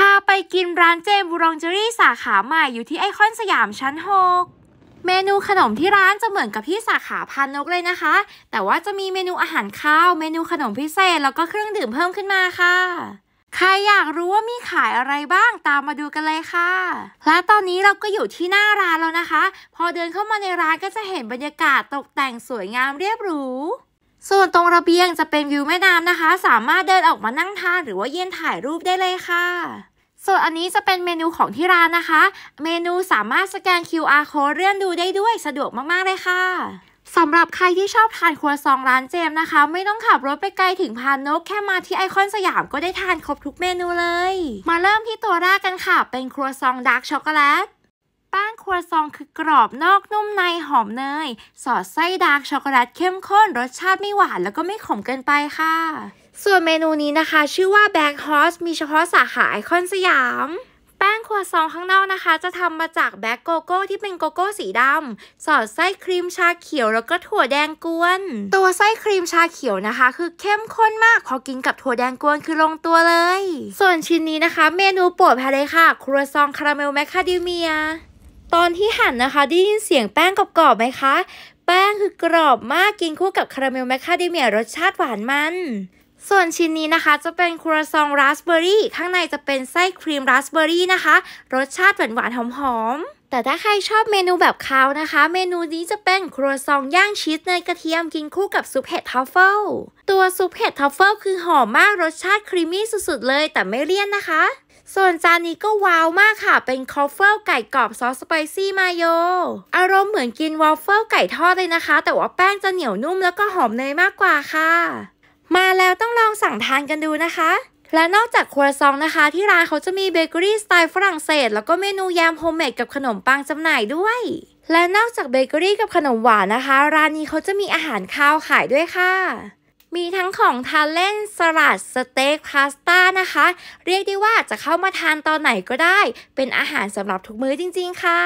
พาไปกินร้านเจมบูรองเจอรี่สาขาใหม่อยู่ที่ไอคอนสยามชั้น6เมนูขนมที่ร้านจะเหมือนกับที่สาขาพานนกเลยนะคะ แต่ว่าจะมีเมนูอาหารข้าว เมนูขนมพิเศษ แล้วก็เครื่องดื่มเพิ่มขึ้นมาค่ะ ใครอยากรู้ว่ามีขายอะไรบ้างตามมาดูกันเลยค่ะ และตอนนี้เราก็อยู่ที่หน้าร้านแล้วนะคะ พอเดินเข้ามาในร้าน ก็จะเห็นบรรยากาศตกแต่งสวยงามเรียบหรูส่วนตรงระเบียงจะเป็นวิวแม่น้ำนะคะ สามารถเดินออกมานั่งทานหรือว่าเย็นถ่ายรูปได้เลยค่ะส่วนอันนี้จะเป็นเมนูของที่ร้านนะคะ เมนูสามารถสแกน QR code เลื่อนดูได้ด้วยสะดวกมากๆ เลยค่ะ สำหรับใครที่ชอบทานครัวซองร้านเจมนะคะ ไม่ต้องขับรถไปไกลถึงพานนกแค่มาที่ไอคอนสยามก็ได้ทานครบทุกเมนูเลย มาเริ่มที่ตัวแรกกันค่ะ เป็นครัวซองดาร์กช็อกโกแลตครัวซองคือกรอบนอกนุ่มในหอมเนย สอดไส้ดาร์กช็อกโกแลตเข้มข้น รสชาติไม่หวาน แล้วก็ไม่ขมเกินไปค่ะ ส่วนเมนูนี้นะคะชื่อว่าแบงค์ฮอส มีเฉพาะสาขาไอคอนสยาม แป้งครัวซองข้างนอกนะคะ จะทำมาจากแบล็กโกโก้ ที่เป็นโกโก้ สีดำสอดไส้ครีมชาเขียวแล้วก็ถั่วแดงกวน ตัวไส้ครีมชาเขียวนะคะ คือเข้มข้นมากพอกินกับถั่วแดงกวนคือลงตัวเลย ส่วนชิ้นนี้นะคะ เมนูโปรดแพ้เลยค่ะ ครัวซองคาราเมลแมคคาเดเมียตอนที่หั่นนะคะได้ยินเสียงแป้งกรอบๆไหมคะ แป้งคือกรอบมากกินคู่กับคาราเมลแมคคาเดเมียรสชาติหวานมัน ส่วนชิ้นนี้นะคะจะเป็นครัวซองราสเบอร์รี่ข้างในจะเป็นไส้ครีมราสเบอร์รี่นะคะ รสชาติหวานๆหอมๆ แต่ถ้าใครชอบเมนูแบบคาวนะคะ เมนูนี้จะเป็นครัวซองย่างชีสในกระเทียมกินคู่กับซุปเห็ดทัฟเฟิลตัวซุปเห็ดทัฟเฟิลคือหอมมากรสชาติครีมมี่สุดๆเลย แต่ไม่เลี่ยนนะคะส่วนจานนี้ก็ว้าวมากค่ะ เป็นคอฟเฟิลไก่กรอบ ซอสสไปซี่มาโยอารมณ์เหมือนกินวอฟเฟิลไก่ทอดเลยนะคะ แต่ว่าแป้งจะเหนียวนุ่ม แล้วก็หอมเนยมากกว่าค่ะ มาแล้วต้องลองสั่งทานกันดูนะคะ และนอกจากครัวซองนะคะที่ร้านเขาจะมีเบเกอรี่สไตล์ฝรั่งเศส แล้วก็เมนูยามโฮมเมดกับขนมปังจำหน่ายด้วย และนอกจากเบเกอรี่กับขนมหวานนะคะร้านนี้เขาจะมีอาหารคาวขายด้วยค่ะมีทั้งของ ทานเล่นสลัดสเต็กพาสต้านะคะ เรียกได้ว่าจะเข้ามาทานตอนไหนก็ได้ เป็นอาหารสำหรับทุกมื้อจริงๆค่ะ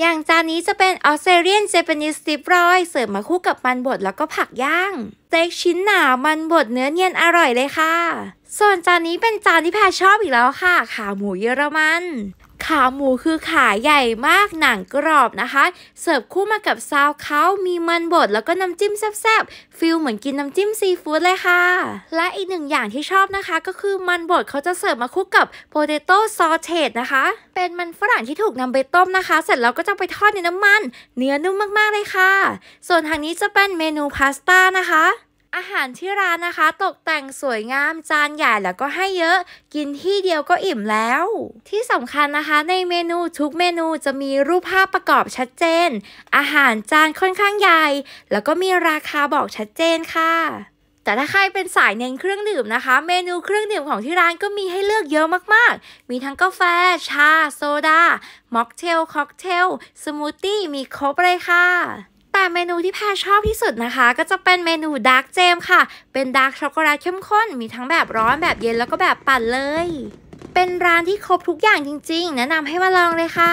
อย่างจานนี้จะเป็นออสเตรเลียนเจแปนิสติปรอยเสิร์ฟมาคู่กับมันบดแล้วก็ผักย่างสเต็กชิ้นหนามันบดเนื้อเนียนอร่อยเลยค่ะ ส่วนจานนี้เป็นจานที่แพรชอบอีกแล้วค่ะ ขาหมูเยอรมันขาหมูคือขาใหญ่มากหนังกรอบนะคะ เสิร์ฟคู่มากับซาวเขามีมันบดแล้วก็น้ำจิ้มแซ่บๆฟิลเหมือนกินน้ำจิ้มซีฟู้ดเลยค่ะ และอีกหนึ่งอย่างที่ชอบนะคะ ก็คือมันบดเขาจะเสิร์ฟมาคู่กับโปเตโต้ซอเทสนะคะ เป็นมันฝรั่งที่ถูกนำไปต้มนะคะ เสร็จแล้วก็จะไปทอดในน้ำมัน เนื้อนุ่มมากๆเลยค่ะ ส่วนทางนี้จะเป็นเมนูพาสต้านะคะอาหารที่ร้านนะคะ ตกแต่งสวยงาม จานใหญ่แล้วก็ให้เยอะ กินที่เดียวก็อิ่มแล้ว ที่สำคัญนะคะ ในเมนูทุกเมนูจะมีรูปภาพประกอบชัดเจน อาหารจานค่อนข้างใหญ่แล้วก็มีราคาบอกชัดเจนค่ะ แต่ถ้าใครเป็นสายเน้นเครื่องดื่มนะคะ เมนูเครื่องดื่มของที่ร้านก็มีให้เลือกเยอะมากๆ มีทั้งกาแฟ ชาโซดาม็อกเทลค็อกเทลสมูทตี้มีครบเลยค่ะเมนูที่แพรชอบที่สุดนะคะ ก็จะเป็นเมนูดาร์กเจมค่ะ เป็นดาร์กช็อกโกแลตเข้มข้นมีทั้งแบบร้อนแบบเย็นแล้วก็แบบปั่นเลย เป็นร้านที่ครบทุกอย่างจริงๆ แนะนำให้มาลองเลยค่ะ